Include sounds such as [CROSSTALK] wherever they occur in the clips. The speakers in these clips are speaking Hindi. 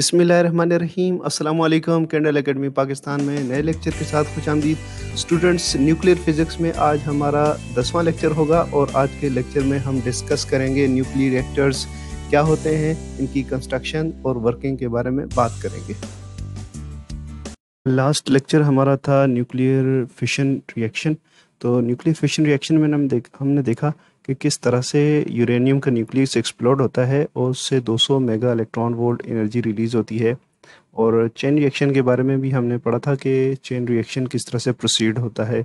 बिसमीम अल्लाम कैंडल अकेडमी पाकिस्तान में नए लेक्चर के साथ खुश आमदीद स्टूडेंट्स न्यूक्लियर फिज़िक्स में आज हमारा दसवां लेक्चर होगा और आज के लेक्चर में हम डिस्कस करेंगे न्यूक्लियर रिएक्टर्स क्या होते हैं इनकी कंस्ट्रक्शन और वर्किंग के बारे में बात करेंगे लास्ट लेक्चर हमारा था न्यूक्लियर फिशन रिएक्शन तो न्यूक्लियर फिशन रिएक्शन में हम देख हमने देखा कि किस तरह से यूरेनियम का न्यूक्लियस एक्सप्लोड होता है और उससे 200 mega electron volt energy release होती है और चेन रिएक्शन के बारे में भी हमने पढ़ा था कि चेन रिएक्शन किस तरह से प्रोसीड होता है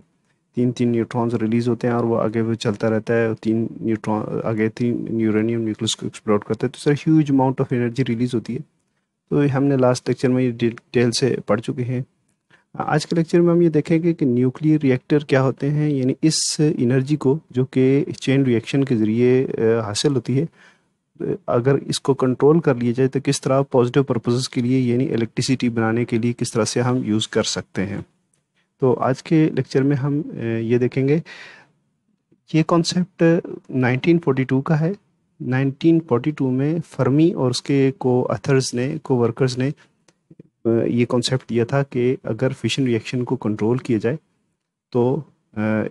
तीन तीन न्यूट्रॉन्स रिलीज होते हैं और वो आगे वो चलता रहता है तीन न्यूट्रॉन आगे तीन यूरेनियम न्यूक्लियस को एक्सप्लोड करता है तो sir huge amount of energy release होती है तो हमने लास्ट लेक्चर में ये डिटेल से पढ़ चुके हैं आज के लेक्चर में हम ये देखेंगे कि न्यूक्लियर रिएक्टर क्या होते हैं यानी इस एनर्जी को जो कि चेन रिएक्शन के ज़रिए हासिल होती है अगर इसको कंट्रोल कर लिया जाए तो किस तरह पॉजिटिव पर्पजेज़ के लिए यानी इलेक्ट्रिसिटी बनाने के लिए किस तरह से हम यूज़ कर सकते हैं तो आज के लेक्चर में हम ये देखेंगे ये कॉन्सेप्ट टू का है 1942 में फर्मी और उसके को अथर्स ने को वर्कर्स ने ये कॉन्सेप्ट यह था कि अगर फिशन रिएक्शन को कंट्रोल किया जाए तो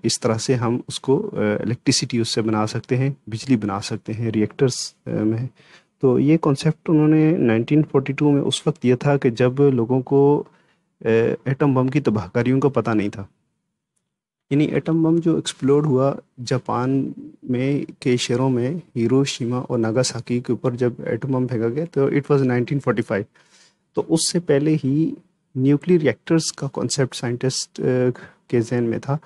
इस तरह से हम उसको इलेक्ट्रिसिटी उससे बना सकते हैं बिजली बना सकते हैं रिएक्टर्स में तो ये कॉन्सेप्ट उन्होंने 1942 में उस वक्त यह था कि जब लोगों को एटम बम की तबाहकारियों का पता नहीं था यानी एटम बम जो एक्सप्लोड हुआ जापान में के शहरों में हीरोशिमा और नागासाकी के ऊपर जब एटम बम फेंका गया तो इट वाज 1945 तो उससे पहले ही न्यूक्लियर रिएक्टर्स का कॉन्सेप्ट साइंटिस्ट के जहन में था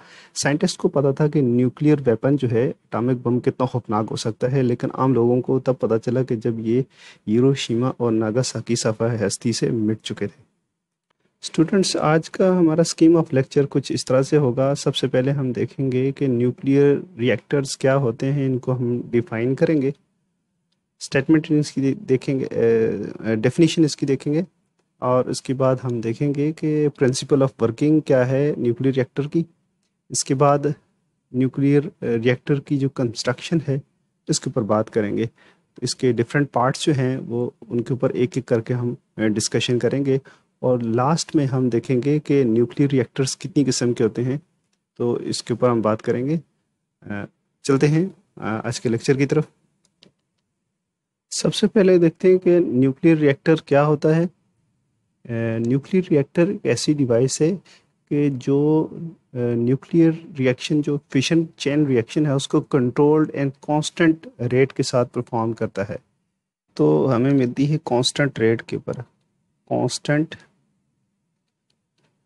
साइंटिस्ट को पता था कि न्यूक्लियर वेपन जो है एटॉमिक बम कितना खौफनाक हो सकता है लेकिन आम लोगों को तब पता चला कि जब ये यूरोशीमा और नागासाकी सफ़ा हस्ती से मिट चुके थे स्टूडेंट्स आज का हमारा स्कीम ऑफ लेक्चर कुछ इस तरह से होगा सबसे पहले हम देखेंगे कि न्यूक्लियर रिएक्टर्स क्या होते हैं इनको हम डिफाइन करेंगे स्टेटमेंट इसकी देखेंगे डेफिनेशन इसकी देखेंगे और इसके बाद हम देखेंगे कि प्रिंसिपल ऑफ वर्किंग क्या है न्यूक्लियर रिएक्टर की इसके बाद न्यूक्लियर रिएक्टर uh, की जो कंस्ट्रक्शन है इसके ऊपर बात करेंगे तो इसके डिफरेंट पार्ट्स जो हैं वो उनके ऊपर एक एक करके हम डिस्कशन uh, करेंगे और लास्ट में हम देखेंगे कि न्यूक्लियर रिएक्टर्स कितनी किस्म के होते हैं तो इसके ऊपर हम बात करेंगे uh, चलते हैं आज के लेक्चर की तरफ सबसे पहले देखते हैं कि न्यूक्लियर रिएक्टर क्या होता है न्यूक्लियर रिएक्टर एक ऐसी डिवाइस है कि जो न्यूक्लियर रिएक्शन जो फिशन चैन रिएक्शन है उसको कंट्रोल्ड एंड कांस्टेंट रेट के साथ परफॉर्म करता है तो हमें मिलती है कांस्टेंट रेट के ऊपर कांस्टेंट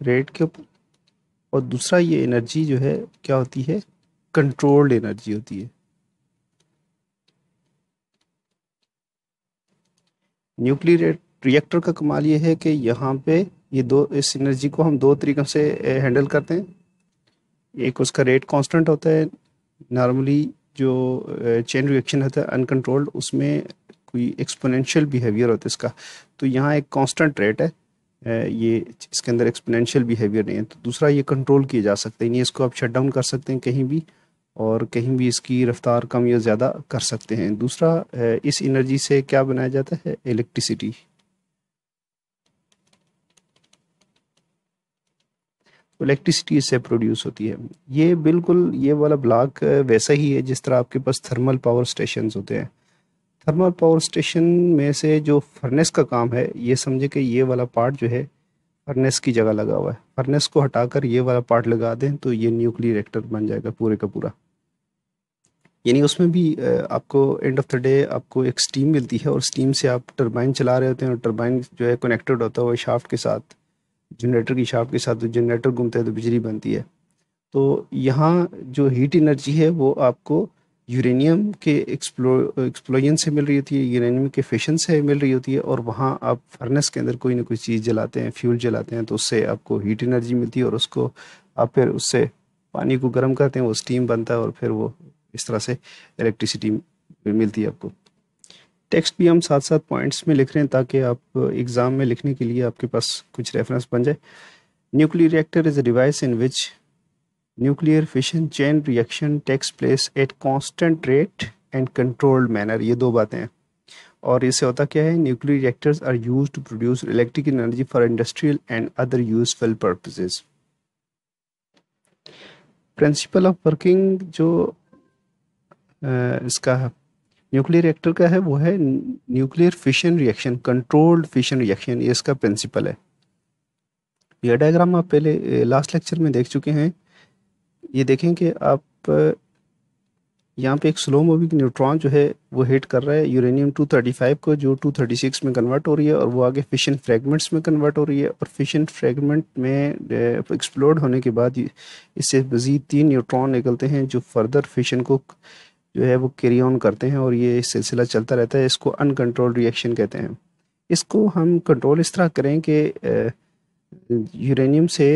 रेट के ऊपर और दूसरा ये एनर्जी जो है क्या होती है कंट्रोल्ड एनर्जी होती है न्यूक्लियर रिएक्टर का कमाल ये है कि यहाँ पे ये दो इस एनर्जी को हम दो तरीक़ों से हैंडल करते हैं एक उसका रेट कांस्टेंट होता है नॉर्मली जो चेन रिएक्शन होता है अनकंट्रोल्ड उसमें कोई एक्सपोनेंशियल बिहेवियर होता है इसका तो यहाँ एक कांस्टेंट रेट है ये इसके अंदर एक्सपोनेंशियल बिहेवियर नहीं है तो दूसरा ये कंट्रोल किया जा सकता है इसको आप शट डाउन कर सकते हैं कहीं भी और कहीं भी इसकी रफ्तार कम या ज़्यादा कर सकते हैं दूसरा इस एनर्जी से क्या बनाया जाता है इलेक्ट्रिसिटी इलेक्ट्रिसिटी इससे प्रोड्यूस होती है ये बिल्कुल ये वाला ब्लॉक वैसा ही है जिस तरह आपके पास थर्मल पावर स्टेशन होते हैं थर्मल पावर स्टेशन में से जो फर्नेस का काम है ये समझे कि ये वाला पार्ट जो है फर्नेस की जगह लगा हुआ है फर्नेस को हटाकर ये वाला पार्ट लगा दें तो ये न्यूक्लियर रिएक्टर बन जाएगा पूरे का पूरा यानी उसमें भी आपको एंड ऑफ द डे आपको एक स्टीम मिलती है और स्टीम से आप टरबाइन चला रहे होते हैं और टरबाइन जो है कनेक्टेड होता है वो शाफ्ट के साथ जनरेटर की शाफ्ट के साथ जो जनरेटर घूमता है तो बिजली बनती है तो यहाँ जो हीट एनर्जी है वो आपको यूरेनियम के एक्सप्लो एक्सप्लोजन से मिल रही होती है यूरेनियम के फिशन से मिल रही होती है और वहाँ आप फर्नेस के अंदर कोई ना कोई चीज़ जलाते हैं फ्यूल जलाते हैं तो उससे आपको हीट एनर्जी मिलती है और उसको आप फिर उससे पानी को गर्म करते हैं वो स्टीम बनता है और फिर वो इस तरह से इलेक्ट्रिसिटी मिलती है आपको टेक्स्ट भी हम साथ साथ पॉइंट्स में लिख रहे हैं ताकि आप एग्ज़ाम uh, में लिखने के लिए आपके पास कुछ रेफरेंस बन जाए nuclear reactor is a device in which nuclear fission chain reaction takes place at constant rate and controlled manner ये दो बातें हैं और इससे होता क्या है nuclear reactors are use to produce electric energy for industrial and other useful purposes principle of working जो uh, इसका न्यूक्लियर रिएक्टर का है वो है nuclear fission reaction controlled fission reaction ये इसका प्रिंसिपल है यह डायग्राम आप पहले लास्ट लेक्चर में देख चुके हैं ये देखें कि आप यहाँ पे एक स्लो मूविंग न्यूट्रॉन जो है वो हिट कर रहा है यूरेनियम 235 को जो 236 में कन्वर्ट हो रही है और वो आगे फिशन फ्रेगमेंट्स में कन्वर्ट हो रही है और फिशन फ्रेगमेंट में एक्सप्लोड होने के बाद इससे मज़ीद तीन न्यूट्रॉन निकलते हैं जो फर्दर फिशन को जो है वो कैरी ऑन करते हैं और ये सिलसिला चलता रहता है इसको अनकंट्रोल रिएक्शन कहते हैं इसको हम कंट्रोल इस तरह करें कि यूरेनियम से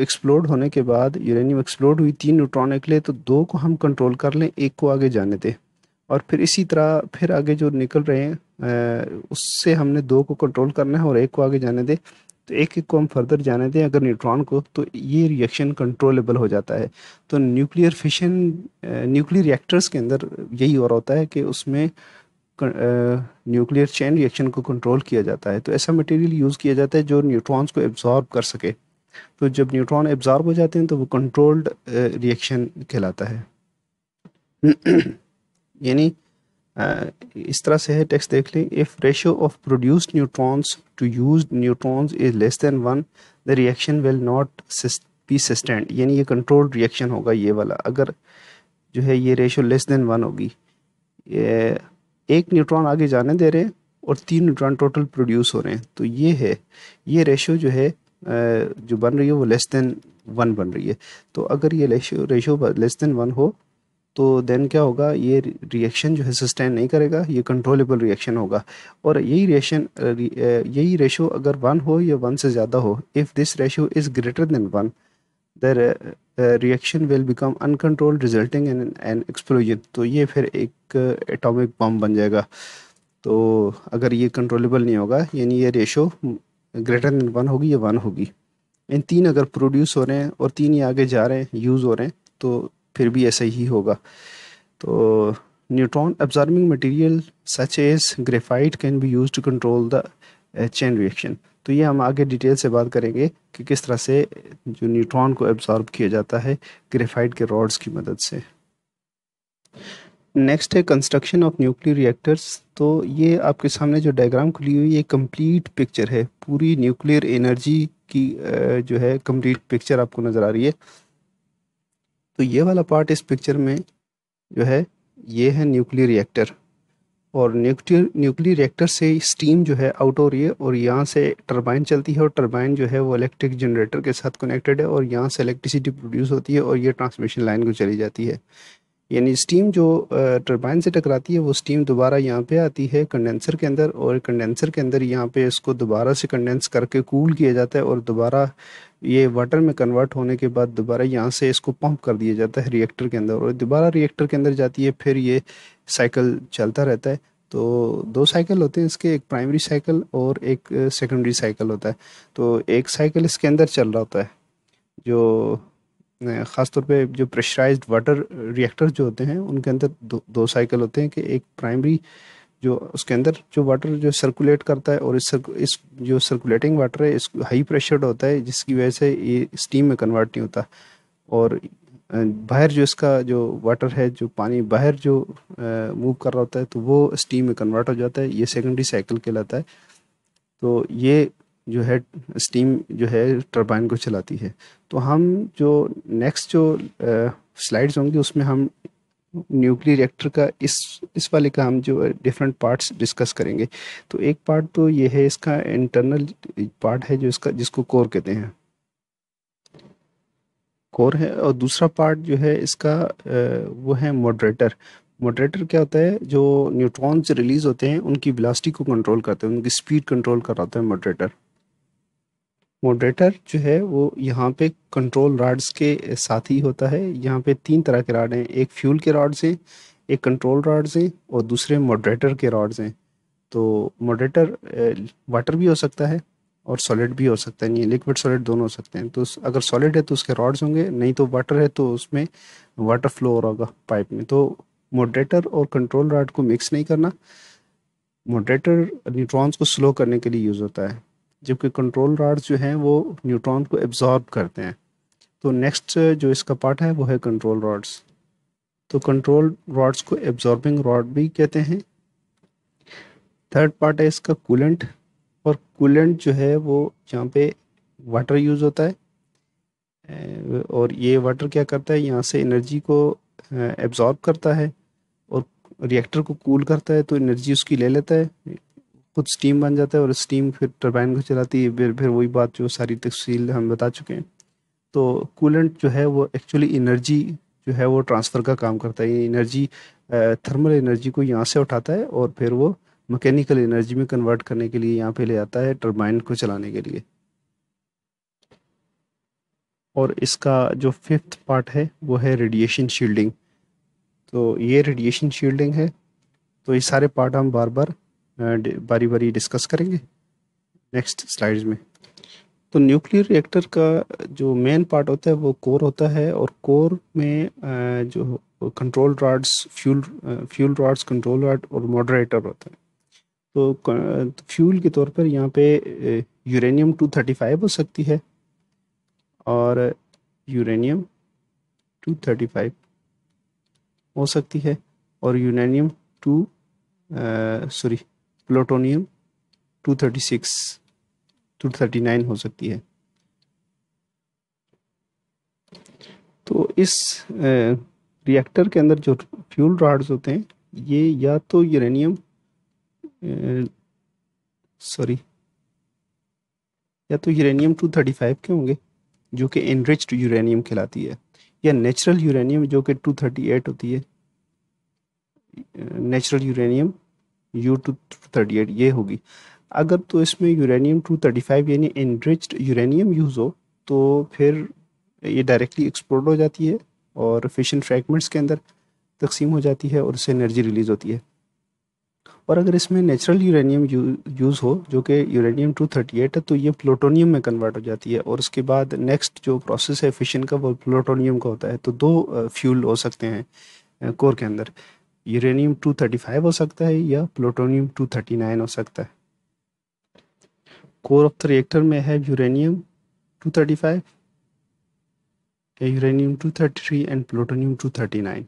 एक्सप्लोड होने के बाद यूरेनियम एक्सप्लोड हुई तीन न्यूट्रॉन निकले तो दो को हम कंट्रोल कर लें एक को आगे जाने दें और फिर इसी तरह फिर आगे जो निकल रहे हैं उससे हमने दो को कंट्रोल करना है और एक को आगे जाने दें तो एक एक को हम फर्दर जाने दें अगर न्यूट्रॉन को तो ये रिएक्शन कंट्रोलेबल हो जाता है तो न्यूक्लियर फिशन न्यूक्लियर रिएक्टर्स के अंदर यही और होता है कि उसमें न्यूक्लियर चेन रिएक्शन को कंट्रोल किया जाता है तो ऐसा मटेरियल यूज़ किया जाता है जो न्यूट्रॉन्स को एब्जॉर्ब कर सके तो जब न्यूट्रॉन एब्जॉर्ब हो जाते हैं तो वो कंट्रोल्ड रिएक्शन कहलाता है [CLEARS THROAT] यानी Uh, इस तरह से है टेक्स्ट देख लें if ratio of produced neutrons to use neutrons is less than one the reaction will not be sustained यानी ये कंट्रोल रिएक्शन होगा ये वाला अगर जो है ये रेशियो लेस देन वन होगी एक न्यूट्रॉन आगे जाने दे रहे हैं और तीन न्यूट्रॉन टोटल प्रोड्यूस हो रहे हैं तो ये है ये रेशो जो है जो बन रही है वो लेस देन वन बन रही है तो अगर ये ratio ratio less than one हो तो देन क्या होगा ये रिएक्शन जो है सस्टेन नहीं करेगा ये कंट्रोलेबल रिएक्शन होगा और यही रिएक्शन यही रेशो अगर वन हो या वन से ज़्यादा हो if this ratio is greater than one there reaction will become uncontrol resulting in an explosion तो ये फिर एक एटॉमिक बम बन जाएगा तो अगर ये कंट्रोलेबल नहीं होगा यानी ये रेशो ग्रेटर देन वन होगी या वन होगी इन तीन अगर प्रोड्यूस हो रहे हैं और तीन ही आगे जा रहे हैं यूज़ हो रहे हैं तो फिर भी ऐसा ही होगा तो neutron absorbing material such as graphite can be use to control the uh, reaction तो ये हम आगे डिटेल से बात करेंगे कि किस तरह से जो न्यूट्रॉन को एब्जॉर्ब किया जाता है ग्रेफाइट के रॉड्स की मदद से नेक्स्ट है कंस्ट्रक्शन ऑफ न्यूक्लियर रिएक्टर्स तो ये आपके सामने जो डायग्राम खुली हुई ये कंप्लीट पिक्चर है पूरी न्यूक्लियर एनर्जी की uh, जो है कंप्लीट पिक्चर आपको नज़र आ रही है तो ये वाला पार्ट इस पिक्चर में जो है ये है न्यूक्लियर रिएक्टर और न्यूक्लियर न्यूक्लियर रिएक्टर से स्टीम जो है आउट हो रही है और यहाँ से टरबाइन चलती है और टरबाइन जो है वो इलेक्ट्रिक जनरेटर के साथ कनेक्टेड है और यहाँ से इलेक्ट्रिसिटी प्रोड्यूस होती है और ये ट्रांसमिशन लाइन को चली जाती है यानी स्टीम जो टरबाइन से टकराती है वो स्टीम दोबारा यहाँ पे आती है कंडेंसर के अंदर और कंडेंसर के अंदर यहाँ पे इसको दोबारा से कंडेंस करके कूल किया जाता है और दोबारा ये वाटर में कन्वर्ट होने के बाद दोबारा यहाँ से इसको पंप कर दिया जाता है रिएक्टर के अंदर और दोबारा रिएक्टर के अंदर जाती है फिर ये साइकिल चलता रहता है तो दो साइकिल होते हैं इसके एक प्राइमरी साइकिल और एक सेकेंडरी साइकिल होता है तो एक साइकिल इसके अंदर चल रहा होता है जो ख़ासतौर पे जो प्रेशराइज्ड वाटर रिएक्टर जो होते हैं उनके अंदर दो, दो साइकिल होते हैं कि एक प्राइमरी जो उसके अंदर जो वाटर जो सर्कुलेट करता है और इस सर्कु, इस जो सर्कुलेटिंग वाटर है इस हाई प्रेशर होता है जिसकी वजह से ये स्टीम में कन्वर्ट नहीं होता और बाहर जो इसका जो वाटर है जो पानी बाहर जो मूव कर रहा होता है तो वो स्टीम में कन्वर्ट हो जाता है ये सेकेंडरी साइकिल कहलाता है तो ये जो है स्टीम जो है टर्बाइन को चलाती है तो हम जो नेक्स्ट जो स्लाइड्स होंगी उसमें हम न्यूक्लियर रिएक्टर का इस इस वाले का हम जो डिफरेंट पार्ट्स डिस्कस करेंगे तो एक पार्ट तो ये है इसका इंटरनल पार्ट है जो इसका जिसको कोर कहते हैं कोर है और दूसरा पार्ट जो है इसका वो है मॉडरेटर मॉडरेटर क्या होता है जो न्यूट्रॉन्स रिलीज होते हैं उनकी ब्लास्टिक को कंट्रोल करते हैं उनकी स्पीड कंट्रोल कराता है मॉडरेटर मॉडरेटर जो है वो यहाँ पे कंट्रोल राड्स के साथ ही होता है यहाँ पे तीन तरह के राड हैं एक फ्यूल के राड्स हैं एक कंट्रोल राड्स हैं और दूसरे मॉडरेटर के राड्स हैं तो मॉडरेटर वाटर भी हो सकता है और सॉलिड भी हो सकता है नहीं लिक्विड सॉलिड दोनों हो सकते हैं तो अगर सॉलिड है तो उसके रॉड्स होंगे नहीं तो वाटर है तो उसमें वाटर फ्लो हो रहा होगा पाइप में तो मॉडरेटर और कंट्रोल रॉड को मिक्स नहीं करना मॉडरेटर न्यूट्रॉन्स को स्लो करने के लिए यूज़ होता है जबकि कंट्रोल राड्स जो हैं वो न्यूट्रॉन को एब्जॉर्ब करते हैं तो नेक्स्ट uh, जो इसका पार्ट है वो है कंट्रोल रॉड्स तो कंट्रोल रॉड्स को एब्जॉर्बिंग रॉड भी कहते हैं थर्ड पार्ट है इसका कूलेंट और कूलेंट जो है वो यहाँ पे वाटर यूज़ होता है uh, और ये वाटर क्या करता है यहाँ से एनर्जी को एब्जॉर्ब uh, करता है और रिएक्टर को कूल करता है तो एनर्जी उसकी ले लेता है खुद स्टीम बन जाता है और स्टीम फिर टर्बाइन को चलाती है फिर फिर वही बात जो सारी तफसील हम बता चुके हैं तो कूलेंट जो है वो एक्चुअली इनर्जी जो है वो ट्रांसफ़र का काम करता है इनर्जी थर्मल एनर्जी को यहाँ से उठाता है और फिर वो मैकेनिकल एनर्जी में कन्वर्ट करने के लिए यहाँ पे ले आता है टर्बाइन को चलाने के लिए और इसका जो फिफ्थ पार्ट है वो है रेडिएशन शील्डिंग तो ये रेडिएशन शील्डिंग है तो ये सारे पार्ट हम बार बार बारी बारी डिस्कस करेंगे नेक्स्ट स्लाइड्स में तो न्यूक्लियर रिएक्टर का जो मेन पार्ट होता है वो कोर होता है और कोर में जो control rods fuel fuel rods control rod और मॉडरेटर होता है तो फ्यूल तो के तौर पर यहाँ पे यूरेनियम 235 हो सकती है और यूरेनियम 235 हो सकती है और यूरेनियम टू सॉरी प्लूटोनियम 236 239 हो सकती है तो इस रिएक्टर के अंदर जो फ्यूल राड्स होते हैं ये या तो यूरेनियम सॉरी या तो यूरेनियम 235 के होंगे जो कि एनरिच्ड यूरेनियम कहलाती है या नेचुरल यूरेनियम जो कि 238 होती है natural uranium U two thirty eight ये होगी अगर तो इसमें यूरेनियम टू थर्टी फाइव यानी इनरिच्ड यूरेनियम यूज़ हो तो फिर ये डायरेक्टली एक्सपोर्ट हो जाती है और फिशन फ्रैगमेंट्स के अंदर तकसीम हो जाती है और उससे एनर्जी रिलीज़ होती है और अगर इसमें नेचुरल यूरेनियम यूज़ हो जो कि यूरेनियम टू थर्टी एट है तो ये प्लूटोनियम में कन्वर्ट हो जाती है और उसके बाद नेक्स्ट जो प्रोसेस है फिशन का वो प्लूटोनियम का होता है तो दो फ्यूल हो सकते हैं कोर के अंदर यूरेनियम 235 हो सकता है या प्लूटोनियम 239 हो सकता है कोर ऑफ द रिएक्टर में है यूरेनियम 235 या यूरेनियम 233 एंड प्लूटोनियम 239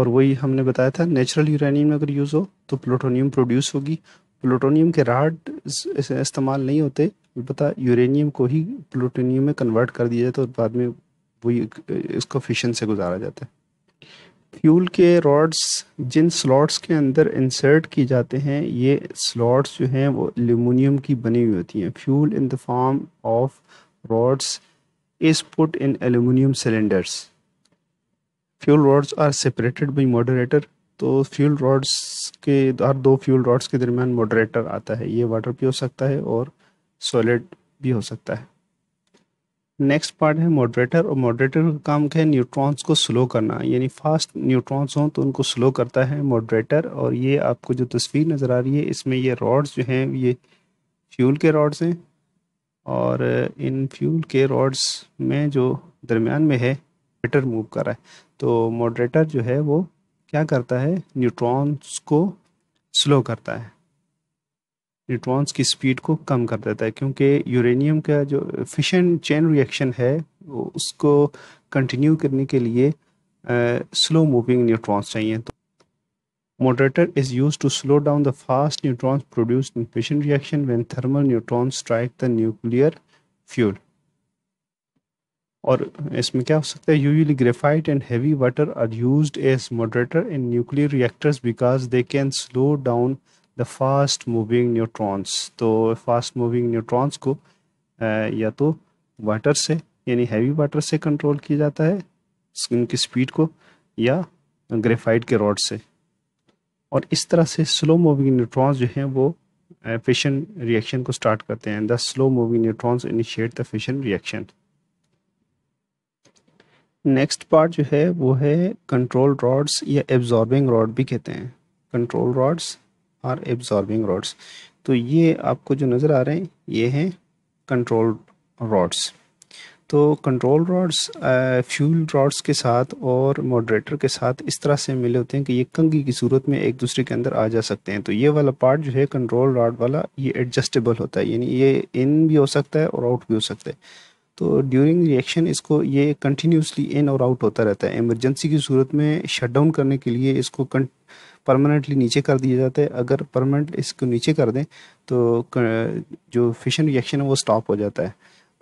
और वही हमने बताया था नेचुरल यूरेनियम अगर यूज़ हो तो प्लूटोनियम प्रोड्यूस होगी प्लूटोनियम के राड इस्तेमाल नहीं होते बता यूरेनियम को ही प्लूटोनियम में कन्वर्ट कर दिया जाता है और बाद में वही इसको फिशन से गुजारा जाता है फ्यूल के रॉड्स जिन स्लॉट्स के अंदर इंसर्ट किए जाते हैं ये स्लॉट्स जो हैं वो एल्यूमिनियम की बनी हुई होती हैं fuel in the form of rods is put in aluminium cylinders fuel rods are separated by moderator तो फ्यूल रॉड्स के हर दो फ्यूल रॉड्स के दरमियान मॉडरेटर आता है ये वाटर भी हो सकता है और सॉलिड भी हो सकता है नेक्स्ट पार्ट है मॉडरेटर और मॉडरेटर का काम क्या है न्यूट्रॉन्स को स्लो करना यानी फास्ट न्यूट्रॉन्स हों तो उनको स्लो करता है मॉडरेटर और ये आपको जो तस्वीर नज़र आ रही है इसमें ये रॉड्स जो हैं ये फ्यूल के रॉड्स हैं और इन फ्यूल के रॉड्स में जो दरमियान में है मीटर मूव कर रहा है तो मॉडरेटर जो है वो क्या करता है न्यूट्रॉन्स को स्लो करता है न्यूट्रॉन्स की स्पीड को कम कर देता है क्योंकि यूरेनियम का जो फिशन चेन रिएक्शन है उसको कंटिन्यू करने के लिए स्लो मूविंग न्यूट्रॉन्स चाहिए तो moderator is use to slow down the fast neutrons produce in fission reaction when thermal neutrons strike the nuclear fuel और इसमें क्या हो सकता है usually graphite and heavy water are use as moderator in nuclear reactors because they can slow down the fast moving neutrons तो फास्ट मूविंग न्यूट्रॉन्स को या तो वाटर से यानी हैवी वाटर से कंट्रोल किया जाता है स्किन की स्पीड को या ग्रेफाइट के रॉड से और इस तरह से स्लो मूविंग न्यूट्रॉन्स जो हैं वो फिशन रिएक्शन को स्टार्ट करते हैं the slow moving neutrons initiate the fission reaction next part जो है वो है कंट्रोल रॉड्स या एब्जॉर्बिंग रॉड भी कहते हैं control rods are absorbing rods तो ये आपको जो नज़र आ रहे हैं ये हैं कंट्रोल रॉड्स तो कंट्रोल रॉड्स फ्यूल रॉड्स के साथ और मॉडरेटर के साथ इस तरह से मिले होते हैं कि ये कंगी की सूरत में एक दूसरे के अंदर आ जा सकते हैं तो ये वाला पार्ट जो है कंट्रोल रॉड वाला ये एडजस्टेबल होता है यानी ये इन भी हो सकता है और आउट भी हो सकता है तो ड्यूरिंग रिएक्शन इसको ये कंटिन्यूसली इन और आउट होता रहता है एमरजेंसी की सूरत में शट डाउन करने के लिए इसको कंट परमानेंटली नीचे कर दिया जाता है अगर परमानेंट इसको नीचे कर दें तो जो फिशन रिएक्शन है वो स्टॉप हो जाता है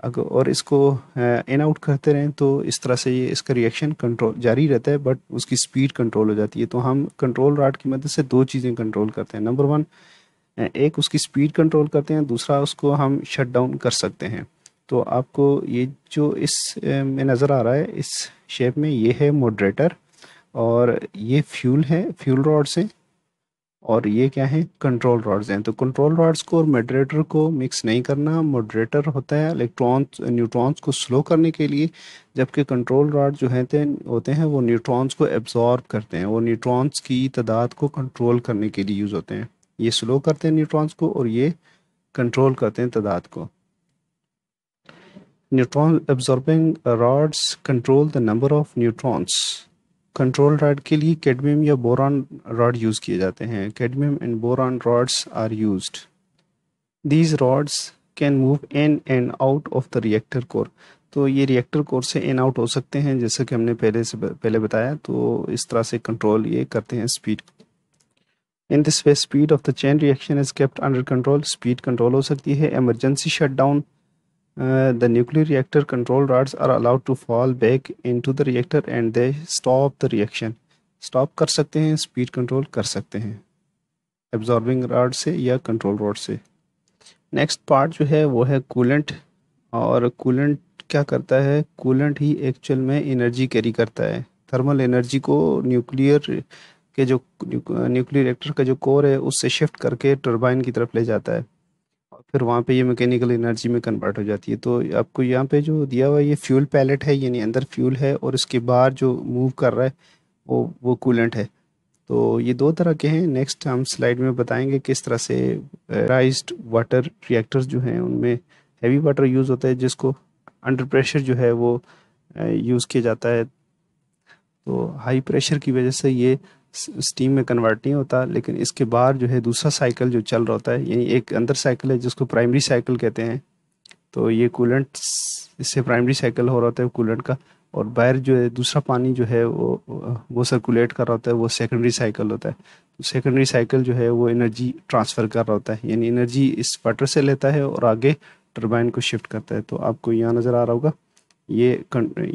अगर और इसको इन आउट करते रहें तो इस तरह से ये इसका रिएक्शन कंट्रोल जारी रहता है बट उसकी स्पीड कंट्रोल हो जाती है तो हम कंट्रोल राट की मदद से दो चीज़ें कंट्रोल करते हैं नंबर वन एक उसकी स्पीड कंट्रोल करते हैं दूसरा उसको हम शट डाउन कर सकते हैं तो आपको ये जो इस में नज़र आ रहा है इस शेप में ये है मॉडरेटर और ये फ्यूल है फ्यूल रॉड्स हैं और ये क्या है कंट्रोल रॉड्स हैं तो कंट्रोल रॉड्स को और मॉडरेटर को मिक्स नहीं करना मॉडरेटर होता है इलेक्ट्रॉन्स न्यूट्रॉन्स को स्लो करने के लिए जबकि कंट्रोल रॉड जो है होते हैं वो न्यूट्रॉन्स को एब्जॉर्ब करते हैं वो न्यूट्रॉन्स की तादाद को कंट्रोल करने के लिए यूज़ होते हैं ये स्लो करते हैं न्यूट्रॉन्स को और ये कंट्रोल करते हैं तादाद को neutron absorbing rods control the number of neutrons control rod के लिए कैडमियम या बोरॉन रॉड यूज़ किए जाते हैं cadmium and boron rods are use these rods can move in and out of the reactor core तो ये रिएक्टर कोर से इन आउट हो सकते हैं जैसे कि हमने पहले से पहले बताया तो इस तरह से कंट्रोल ये करते हैं speed in this way speed of the chain reaction is kept under control speed control हो सकती है emergency shut down Uh, the nuclear reactor control rods are allowed to fall back into the reactor and they stop the reaction. Stop कर सकते हैं speed control कर सकते हैं absorbing rod से या control rod से नेक्स्ट पार्ट जो है वो है कूलेंट और कूलेंट क्या करता है कूलेंट ही एक्चुअल में एनर्जी कैरी करता है थर्मल एनर्जी को न्यूक्लियर के जो न्यूक्लियर रिएक्टर का जो कोर है उससे शिफ्ट करके टरबाइन की तरफ ले जाता है फिर वहाँ पे ये मैकेनिकल एनर्जी में कन्वर्ट हो जाती है तो आपको यहाँ पे जो दिया हुआ है ये फ्यूल पैलेट है यानी अंदर फ्यूल है और इसके बाहर जो मूव कर रहा है वो वो कूलेंट है तो ये दो तरह के हैं नेक्स्ट हम स्लाइड में बताएंगे किस तरह से राइज वाटर रिएक्टर्स जो हैं उनमें हैवी वाटर यूज़ होता है जिसको अंडर प्रेशर जो है वो यूज़ किया जाता है तो हाई प्रेशर की वजह से ये स्टीम में कन्वर्ट नहीं होता लेकिन इसके बाद जो है दूसरा साइकिल जो चल रहा होता है यानी एक अंदर साइकिल है जिसको प्राइमरी साइकिल कहते हैं तो ये कूलेंट इससे प्राइमरी साइकिल हो रहा होता है कूलेंट का और बाहर जो है दूसरा पानी जो है वो वो सर्कुलेट कर रहा होता है वो सेकेंडरी साइकिल होता है तो सेकेंडरी साइकिल जो है वो एनर्जी ट्रांसफ़र कर रहा होता है यानी एनर्जी इस वाटर से लेता है और आगे टर्बाइन को शिफ्ट करता है तो आपको यहाँ नज़र आ रहा होगा ये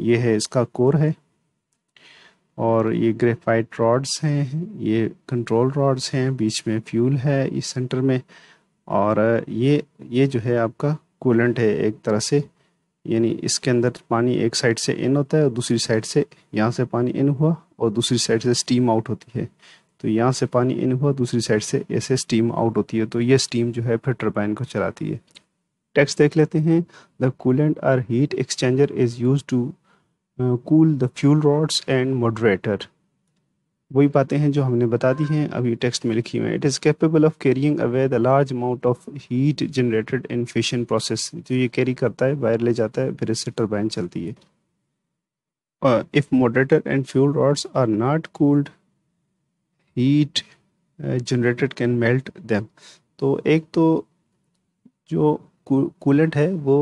ये है इसका कोर है और ये ग्रेफाइट रॉड्स हैं ये कंट्रोल रॉड्स हैं बीच में फ्यूल है इस सेंटर में और ये ये जो है आपका कूलेंट है एक तरह से यानी इसके अंदर पानी एक साइड से इन होता है और दूसरी साइड से यहाँ से पानी इन हुआ और दूसरी साइड से स्टीम आउट होती है तो यहाँ से पानी इन हुआ दूसरी साइड से ऐसे स्टीम आउट होती है तो ये स्टीम जो है फिर टर्बाइन को चलाती है टेक्स्ट देख लेते हैं the coolant or heat exchanger is use to cool the fuel rods and moderator वही बातें हैं जो हमने बता दी हैं अभी टेक्स्ट में लिखी हुई हैं it is capable of carrying away the large amount of heat generated in fission process जो ये कैरी करता है वायर ले जाता है फिर इससे टर्बाइन चलती है if moderator and fuel rods are not cooled heat generated can melt them तो एक तो जो कूलेंट है वो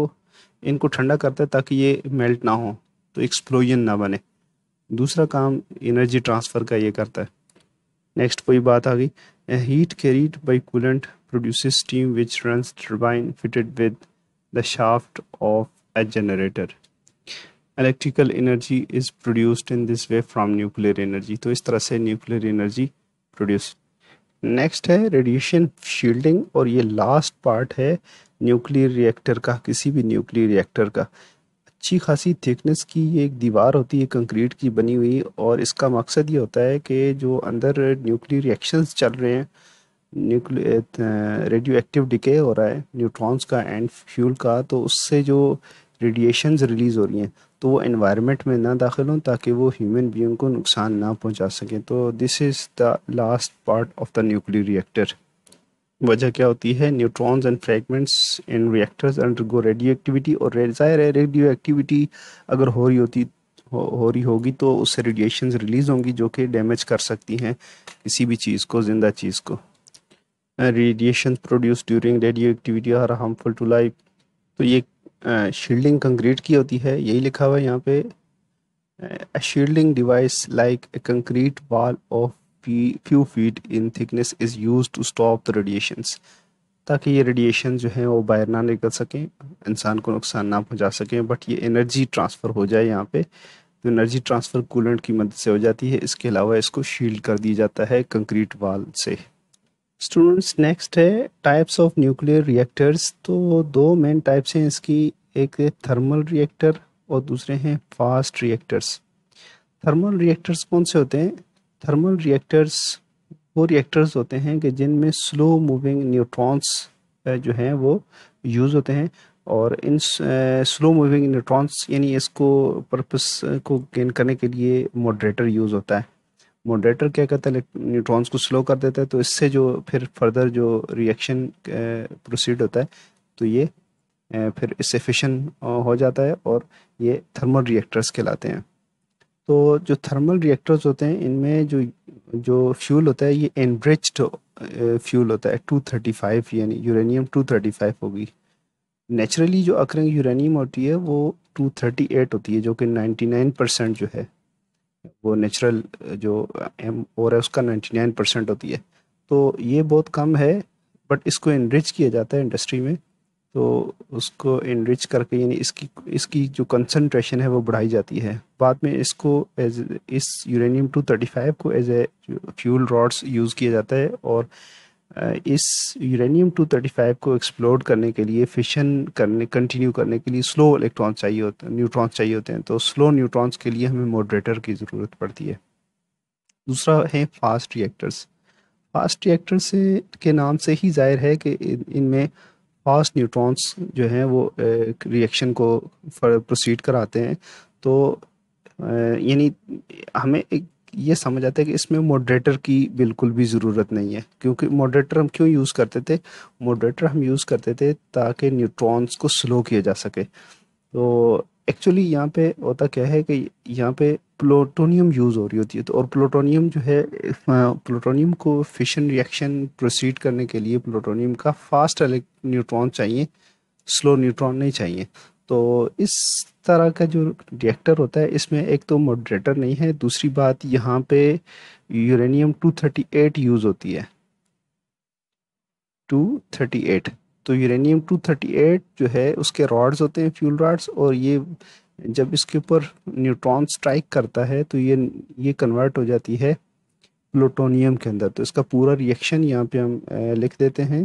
इनको ठंडा करता है ताकि ये मेल्ट ना हो तो एक्सप्लोजन ना बने दूसरा काम एनर्जी ट्रांसफ़र का ये करता है नेक्स्ट कोई बात आ गई heat carried by coolant produce steam which runs turbine fitted with the shaft of a generator electrical energy is produced in this way from nuclear energy तो इस तरह से न्यूक्लियर एनर्जी प्रोड्यूस नेक्स्ट है रेडिएशन शील्डिंग और ये लास्ट पार्ट है न्यूक्लियर रिएक्टर का किसी भी न्यूक्लियर रिएक्टर का अच्छी खासी थिकनेस की ये एक दीवार होती है कंक्रीट की बनी हुई और इसका मकसद ये होता है कि जो अंदर न्यूक्लियर रिएक्शंस चल रहे हैं न्यूक्लियर रेडियो एक्टिव डिके हो रहा है न्यूट्रॉन्स का एंड फ्यूल का तो उससे जो रेडिएशन रिलीज़ हो रही हैं तो वो इन्वायरमेंट में ना दाखिल हों ताकि वो ह्यूमन बींग को नुकसान ना पहुँचा सकें तो this is the last part of the nuclear reactor वजह क्या होती है neutrons and fragments in reactors go radioactivity और जाहिर है रेडियो एक्टिविटी अगर हो रही होती हो, हो रही होगी तो उससे रेडिएशन रिलीज होंगी जो कि डैमेज कर सकती हैं किसी भी चीज़ को जिंदा चीज़ को radiation produce during radioactivity are harmful to life तो ये शील्डिंग कंक्रीट की होती है यही लिखा हुआ है यहाँ पे shielding device like a concrete wall of few feet in thickness is used to stop the radiations ताकि ये रेडिएशन जो है वो बाहर ना निकल सकें इंसान को नुकसान ना पहुंचा सकें बट ये एनर्जी ट्रांसफ़र हो जाए यहाँ पे तो एनर्जी ट्रांसफ़र कूलेंट की मदद से हो जाती है इसके अलावा इसको शील्ड कर दिया जाता है कंक्रीट वाल से स्टूडेंट्स नेक्स्ट है टाइप्स ऑफ न्यूक्लियर रिएक्टर्स तो दो मेन टाइप्स हैं इसकी एक थर्मल रिएक्टर और दूसरे हैं फास्ट रिएक्टर्स थर्मल रिएक्टर्स कौन से होते हैं थर्मल रिएक्टर्स वो रिएक्टर्स होते हैं कि जिनमें स्लो मूविंग न्यूट्रॉन्स जो हैं वो यूज़ होते हैं और इन स्लो मूविंग न्यूट्रॉन्स यानी इसको पर्पस को गेन करने के लिए मॉडरेटर यूज़ होता है मॉडरेटर क्या करता है न्यूट्रॉन्स को स्लो कर देता है तो इससे जो फिर फर्दर जो रिएक्शन प्रोसीड होता है तो ये फिर इससे फिशन हो जाता है और ये थर्मल रिएक्टर्स कहलाते हैं तो जो थर्मल रिएक्टर्स होते हैं इनमें जो जो फ्यूल होता है ये एनब्रिच्ड फ्यूल होता है 235 यानी यूरेनियम 235 होगी नेचुरली जो अक्रंग यूरेनियम होती है वो 238 होती है जो कि 99 परसेंट जो है वो नेचुरल जो एम और है उसका 99 परसेंट होती है तो ये बहुत कम है बट इसको इनरिच किया जाता है इंडस्ट्री में तो उसको इनरिच करके यानी इसकी इसकी जो कंसनट्रेशन है वो बढ़ाई जाती है बाद में इसको एज इस यूरेनियम टू थर्टी फाइव को as a fuel rods use किया जाता है और इस यूरेनियम टू थर्टी फाइव को एक्सप्लोर करने के लिए फिशन करने कंटिन्यू करने के लिए स्लो इलेक्ट्रॉन्स चाहिए होते हैं न्यूट्रॉन्स चाहिए होते हैं तो स्लो न्यूट्रॉन्स के लिए हमें मॉडरेटर की ज़रूरत पड़ती है दूसरा है फास्ट रिएक्टर्स फास्ट रिएक्टर्स के नाम से ही जाहिर है कि इनमें इन फास्ट न्यूट्रॉन्स जो हैं वो रिएक्शन को प्रोसीड कराते हैं तो यानी हमें एक ये समझ आता है कि इसमें मॉडरेटर की बिल्कुल भी ज़रूरत नहीं है क्योंकि मॉडरेटर हम क्यों यूज़ करते थे मॉडरेटर हम यूज़ करते थे ताकि न्यूट्रॉन्स को स्लो किया जा सके तो एक्चुअली यहाँ पे होता क्या है कि यहाँ पे प्लूटोनियम यूज़ हो रही होती है तो और प्लूटोनियम जो है प्लूटोनियम को फिशन रिएक्शन प्रोसीड करने के लिए प्लूटोनियम का फास्ट न्यूट्रॉन चाहिए स्लो न्यूट्रॉन नहीं चाहिए तो इस तरह का जो रिएक्टर होता है इसमें एक तो मॉडरेटर नहीं है दूसरी बात यहाँ पे यूरेनियम 238 यूज़ होती है 238 तो यूरेनियम 238 जो है उसके रॉड्स होते हैं फ्यूल रॉड्स और ये जब इसके ऊपर न्यूट्रॉन स्ट्राइक करता है तो ये ये कन्वर्ट हो जाती है प्लूटोनियम के अंदर तो इसका पूरा रिएक्शन यहाँ पे हम लिख देते हैं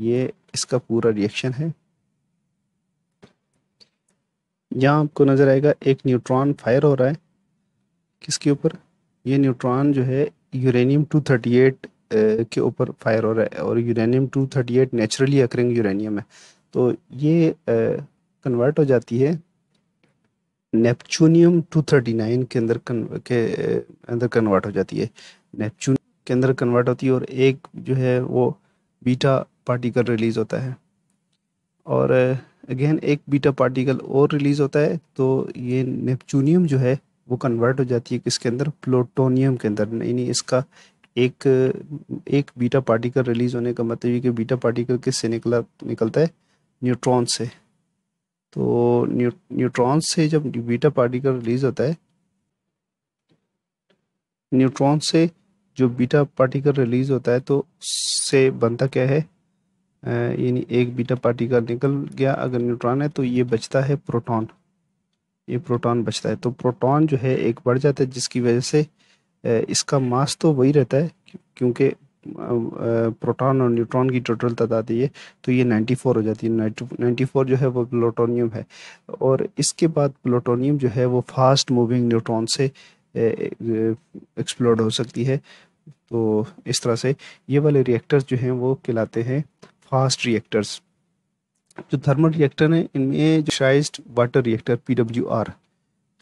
ये इसका पूरा रिएक्शन है यहाँ आपको नज़र आएगा एक न्यूट्रॉन फायर हो रहा है किसके ऊपर ये न्यूट्रॉन जो है यूरेनियम 238 के ऊपर फायर हो रहा है और यूरेनियम 238 नेचुरली अक्रिंग यूरेनियम है तो ये कन्वर्ट हो जाती है नेपचूनियम 239 के अंदर के अंदर कन्वर्ट हो जाती है नेपचून के अंदर कन्वर्ट होती है और एक जो है वो बीटा पार्टिकल रिलीज होता है और अगेन एक बीटा पार्टिकल और रिलीज होता है तो ये नेपचूनियम जो है वो कन्वर्ट हो जाती है किसके अंदर प्लूटोनियम के अंदर नहीं इसका एक एक बीटा पार्टिकल रिलीज होने का मतलब ये कि बीटा पार्टिकल किससे निकला निकलता है न्यूट्रॉन से तो न्यूट्रॉन से जब बीटा पार्टिकल रिलीज होता है न्यूट्रॉन से जो बीटा पार्टिकल रिलीज होता है तो से बनता क्या है यानी एक बीटा पार्टिकल निकल गया अगर न्यूट्रॉन है तो ये बचता है प्रोटॉन ये प्रोटॉन बचता है तो प्रोटॉन जो है एक बढ़ जाता है जिसकी वजह से इसका मास तो वही रहता है क्योंकि प्रोटॉन और न्यूट्रॉन की टोटल तादाद है ये तो ये 94 हो जाती है 94 जो है वो प्लूटोनियम है और इसके बाद प्लूटोनियम जो है वो फास्ट मूविंग न्यूट्रॉन से एक्सप्लोड हो सकती है तो इस तरह से ये वाले रिएक्टर्स जो हैं वो कहलाते हैं फास्ट रिएक्टर्स जो थर्मल रिएक्टर हैं इनमें जो शाइज water reactor P W R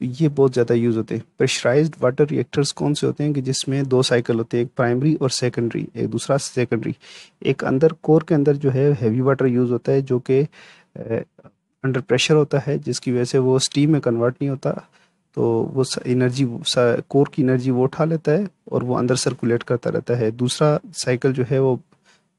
तो ये बहुत ज़्यादा यूज़ होते हैं प्रेशराइज वाटर रिएक्टर्स कौन से होते हैं कि जिसमें दो साइकिल होते हैं एक प्राइमरी और सेकेंडरी एक दूसरा सेकेंडरी एक अंदर कोर के अंदर जो है हैवी वाटर यूज़ होता है जो कि अंडर प्रेशर होता है जिसकी वजह से वो स्टीम में कन्वर्ट नहीं होता तो वो एनर्जी कोर की एनर्जी वो उठा लेता है और वो अंदर सर्कुलेट करता रहता है दूसरा साइकिल जो है वो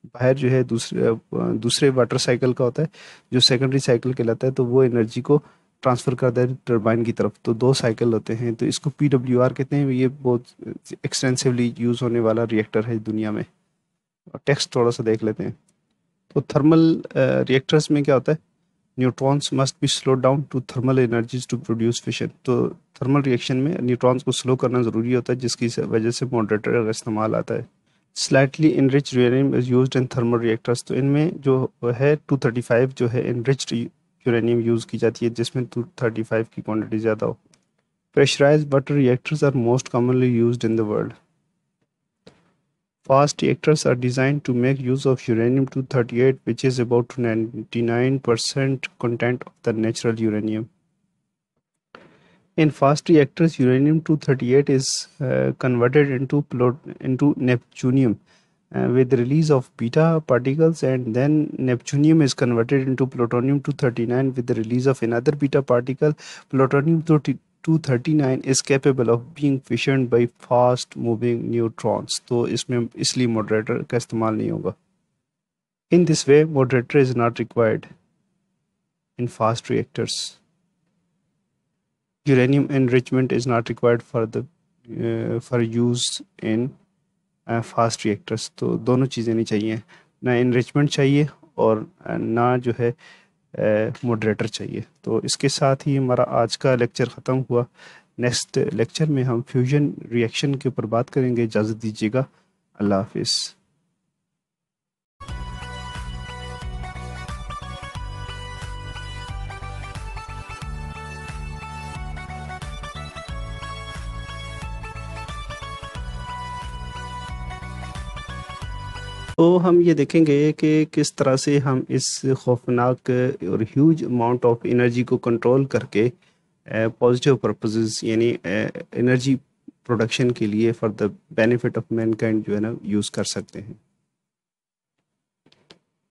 बाहर जो है दूसरे दूसरे वाटर साइकिल का होता है जो सेकेंडरी साइकिल कहलाता है तो वो एनर्जी को ट्रांसफर कर दे टर्बाइन की तरफ तो दो साइकिल होते हैं तो इसको पी कहते हैं ये बहुत एक्सटेंसिवली यूज़ होने वाला रिएक्टर है दुनिया में और टेक्स्ट थोड़ा सा देख लेते हैं तो थर्मल रिएक्टर्स में क्या होता है neutrons must be slow down to thermal energies to produce fission तो थर्मल रिएक्शन में न्यूट्रॉन्स को स्लो करना ज़रूरी होता है जिसकी वजह से मॉडरेटर का इस्तेमाल आता है slightly enrich uranium is use in thermal reactors तो इनमें जो है 235 जो है इनरिच्ड यूरेनियम यूज़ की जाती है जिसमें टू थर्टी फाइव की क्वान्टिटी ज़्यादा हो pressurise water reactors are most commonly use in the world fast reactors are design to make use of uranium two thirty eight which is about ninety nine percent content of the natural uranium in fast reactors uranium two thirty eight is converted into प्लोट into neptunium uh, with release of beta particles and then neptunium is converted into plutonium 239 with the release of another beta particle plutonium 239 is capable of being fissioned by fast moving neutrons तो इसमें इसलिए मॉडरेटर का इस्तेमाल नहीं होगा in this way moderator is not required in fast reactors uranium enrichment is not required for the for use in fast reactors तो दोनों चीज़ें नहीं चाहिए ना इनरिचमेंट चाहिए और ना जो है मॉडरेटर चाहिए तो इसके साथ ही हमारा आज का लेक्चर ख़त्म हुआ नेक्स्ट लेक्चर में हम फ्यूजन रिएक्शन के ऊपर बात करेंगे इजाज़त दीजिएगा अल्लाह हाफिज़ तो हम ये देखेंगे कि किस तरह से हम इस खौफनाक और ह्यूज अमाउंट ऑफ एनर्जी को कंट्रोल करके पॉजिटिव पर्पजेज यानी एनर्जी प्रोडक्शन के लिए for the benefit of mankind जो है ना यूज़ कर सकते हैं